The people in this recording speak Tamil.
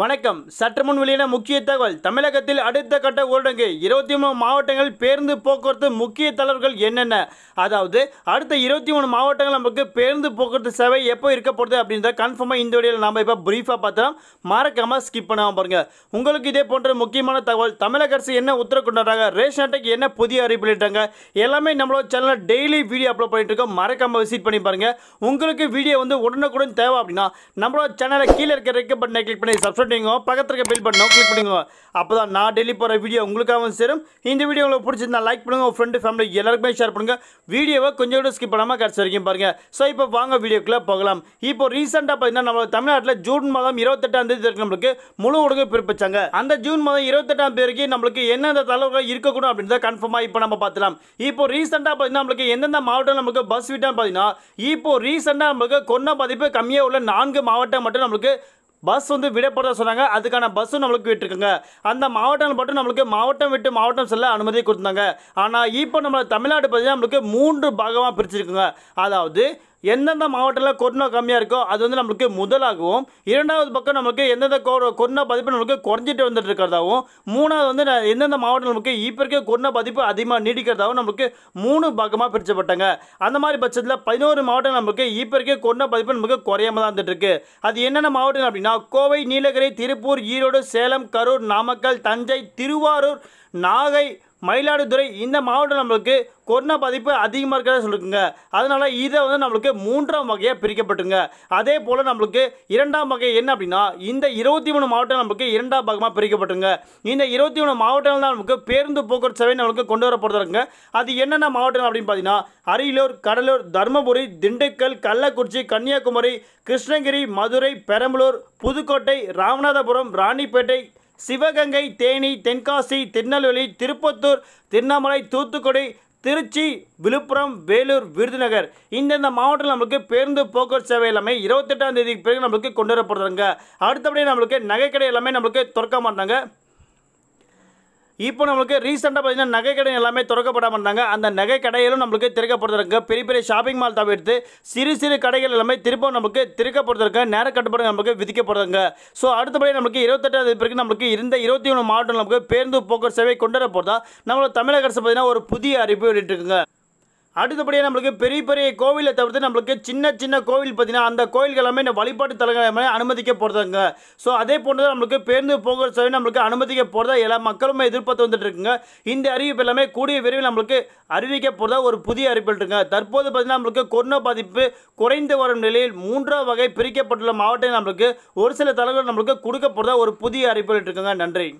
வணக்கம் சற்று முன் வெளியான முக்கிய தகவல் தமிழகத்தில் அடுத்த கட்ட ஊரடங்கு இருபத்தி மூணு மாவட்டங்கள் பேருந்து போக்குவரத்து முக்கிய தளர்வுகள் என்னென்ன அதாவது அடுத்த இருபத்தி மூணு மாவட்டங்கள் நமக்கு பேருந்து போக்குவரத்து சேவை எப்போ இருக்க போகிறது அப்படின்றத கன்ஃபார்மாக இந்த வழியில் நம்ம இப்போ ப்ரீஃபாக பார்த்தோம் மறக்காமல் ஸ்கிப் பண்ணாமல் பாருங்கள் உங்களுக்கு இதே போன்ற முக்கியமான தகவல் தமிழக அரசு என்ன உத்தரவு கொண்டாடுறாங்க ரேஷன் அட்டைக்கு என்ன புதிய அறிவிப்பிட்டாங்க எல்லாமே நம்மளோட சேனலில் டெய்லி வீடியோ அப்லோட் பண்ணிட்டு இருக்கோம் மறக்காமல் விசிட் பண்ணி பாருங்கள் உங்களுக்கு வீடியோ வந்து உடனுக்குடன் தேவை அப்படின்னா நம்மளோட சேனலை கீழே இருக்கிற ரெக்க பட்டனை கிளிக் பண்ணி சப்ஸ்கிரைப் பண்ணிக்கோ பக்கத்தில் இருக்க பில் பட்டனோ கிளிக் பண்ணுங்க அப்போ தான் நான் டெய்லி போகிற வீடியோ உங்களுக்காகவும் சேரும் இந்த வீடியோ உங்களுக்கு பிடிச்சிருந்தா லைக் பண்ணுங்கள் உங்கள் ஃப்ரெண்டு ஃபேமிலி எல்லாருக்குமே ஷேர் பண்ணுங்கள் வீடியோவை கொஞ்சம் கூட ஸ்கிப் பண்ணாமல் கடைசி வரைக்கும் பாருங்கள் ஸோ இப்போ வாங்க வீடியோக்குள்ளே போகலாம் இப்போ ரீசெண்டாக பார்த்தீங்கன்னா நம்ம தமிழ்நாட்டில் ஜூன் மாதம் இருபத்தெட்டாம் தேதி இருக்கு நம்மளுக்கு முழு ஊடகம் பிறப்பிச்சாங்க அந்த ஜூன் மாதம் இருபத்தெட்டாம் தேதிக்கு நம்மளுக்கு எந்தெந்த தலைவர்கள் இருக்கக்கூடும் அப்படின்றத கன்ஃபார்மாக இப்போ நம்ம பார்த்துலாம் இப்போ ரீசெண்டாக பார்த்தீங்கன்னா நம்மளுக்கு எந்தெந்த மாவட்டம் நம்மளுக்கு பஸ் விட்டான்னு பார்த்தீங்கன்னா இப்போ ரீசெண்டாக நம்மளுக்கு கொரோனா பாதிப்பு கம்மியாக உள்ள நான்கு மாவட்டம் மட்டும் நம்மளுக்கு பஸ் வந்து விடப்படுறதா சொன்னாங்க அதுக்கான பஸ்ஸும் நம்மளுக்கு விட்டுருக்குங்க அந்த மாவட்டங்கள் மட்டும் நம்மளுக்கு மாவட்டம் விட்டு மாவட்டம் செல்ல அனுமதி கொடுத்தாங்க ஆனால் இப்போ நம்ம தமிழ்நாடு பார்த்தீங்கன்னா நம்மளுக்கு மூன்று பாகமாக பிரிச்சிருக்குங்க அதாவது எந்தெந்த மாவட்டத்தில் கொரோனா கம்மியாக இருக்கோ அது வந்து நம்மளுக்கு முதலாகவும் இரண்டாவது பக்கம் நமக்கு எந்தெந்த கொரோனா பாதிப்பு நம்மளுக்கு குறைஞ்சிட்டு வந்துட்டு இருக்கிறதாகவும் மூணாவது வந்து எந்தெந்த மாவட்டம் நமக்கு இப்போ இருக்க கொரோனா பாதிப்பு அதிகமாக நீடிக்கிறதாகவும் நமக்கு மூணு பக்கமாக பிரிச்சப்பட்டாங்க அந்த மாதிரி பட்சத்தில் பதினோரு மாவட்டம் நமக்கு இப்போ இருக்க கொரோனா பாதிப்பு நமக்கு குறையாம தான் வந்துட்டுருக்கு அது என்னென்ன மாவட்டம் அப்படின்னா கோவை நீலகிரி திருப்பூர் ஈரோடு சேலம் கரூர் நாமக்கல் தஞ்சை திருவாரூர் நாகை மயிலாடுதுறை இந்த மாவட்டம் நம்மளுக்கு கொரோனா பாதிப்பு அதிகமாக இருக்கிறத சொல்லுங்க அதனால் இதை வந்து நம்மளுக்கு மூன்றாம் வகையாக பிரிக்கப்பட்டுங்க அதே போல் நம்மளுக்கு இரண்டாம் வகை என்ன அப்படின்னா இந்த இருபத்தி மூணு மாவட்டம் நம்மளுக்கு இரண்டாம் பாகமாக பிரிக்கப்பட்டுங்க இந்த இருபத்தி மூணு மாவட்டங்கள் தான் நமக்கு பேருந்து போக்குவரத்து சேவை நம்மளுக்கு கொண்டு வரப்படுறாங்க அது என்னென்ன மாவட்டங்கள் அப்படின்னு பார்த்தீங்கன்னா அரியலூர் கடலூர் தருமபுரி திண்டுக்கல் கள்ளக்குறிச்சி கன்னியாகுமரி கிருஷ்ணகிரி மதுரை பெரம்பலூர் புதுக்கோட்டை ராமநாதபுரம் ராணிப்பேட்டை சிவகங்கை தேனி தென்காசி திருநெல்வேலி திருப்பத்தூர் திருவண்ணாமலை தூத்துக்குடி திருச்சி விழுப்புரம் வேலூர் விருதுநகர் இந்தந்த மாவட்டத்தில் நம்மளுக்கு பேருந்து போக்குவரத்து சேவை எல்லாமே இருபத்தெட்டாம் தேதிக்கு பிறகு நம்மளுக்கு கொண்டு வரப்படுறாங்க அடுத்தபடி நம்மளுக்கு நகைக்கடை எல்லாமே நம்மளுக்கு திறக்க மாட்டாங்க இப்போ நம்மளுக்கு ரீசெண்டாக பார்த்தீங்கன்னா நகை கடை எல்லாமே திறக்கப்படாமல் இருந்தாங்க அந்த நகை கடைகளும் நம்மளுக்கு திறக்கப்படுத்திருக்கு பெரிய பெரிய ஷாப்பிங் மால் தவிர்த்து சிறு சிறு கடைகள் எல்லாமே திருப்பம் நமக்கு திறக்கப்படுத்திருக்கு நேர கட்டுப்பாடு நம்மளுக்கு விதிக்கப்படுதுங்க ஸோ அடுத்தபடி நம்மளுக்கு இருபத்தெட்டாம் தேதி பிறகு நம்மளுக்கு இருந்த இருபத்தி மூணு மாவட்டம் நமக்கு பேருந்து போக்குவரத்து சேவை கொண்டு வர போகிறதா நம்மளோட தமிழக அரசு பார்த்தீங்கன்னா ஒரு புதிய அறிவிப்பு வெளியிட்டிருக்குங்க அடுத்தபடியாக நம்மளுக்கு பெரிய பெரிய கோவிலை தவிர்த்து நம்மளுக்கு சின்ன சின்ன கோவில் பார்த்திங்கன்னா அந்த கோயில்கள் எல்லாமே இந்த வழிபாட்டு தலங்கள் அனுமதிக்க போகிறதாங்க ஸோ அதே போன்று நம்மளுக்கு பேருந்து போகிற சேவை நம்மளுக்கு அனுமதிக்க போகிறதா எல்லா மக்களுமே எதிர்பார்த்து வந்துட்டுருக்குங்க இந்த அறிவிப்பு எல்லாமே கூடிய விரைவில் நம்மளுக்கு அறிவிக்க போகிறதா ஒரு புதிய அறிவிப்பில் இருக்குங்க தற்போது பார்த்திங்கன்னா நம்மளுக்கு கொரோனா பாதிப்பு குறைந்து வரும் நிலையில் மூன்றாம் வகை பிரிக்கப்பட்டுள்ள மாவட்டம் நம்மளுக்கு ஒரு சில தலைவர்கள் நம்மளுக்கு கொடுக்க போகிறதா ஒரு புதிய அறிவிப்பில் இருக்குங்க நன்றி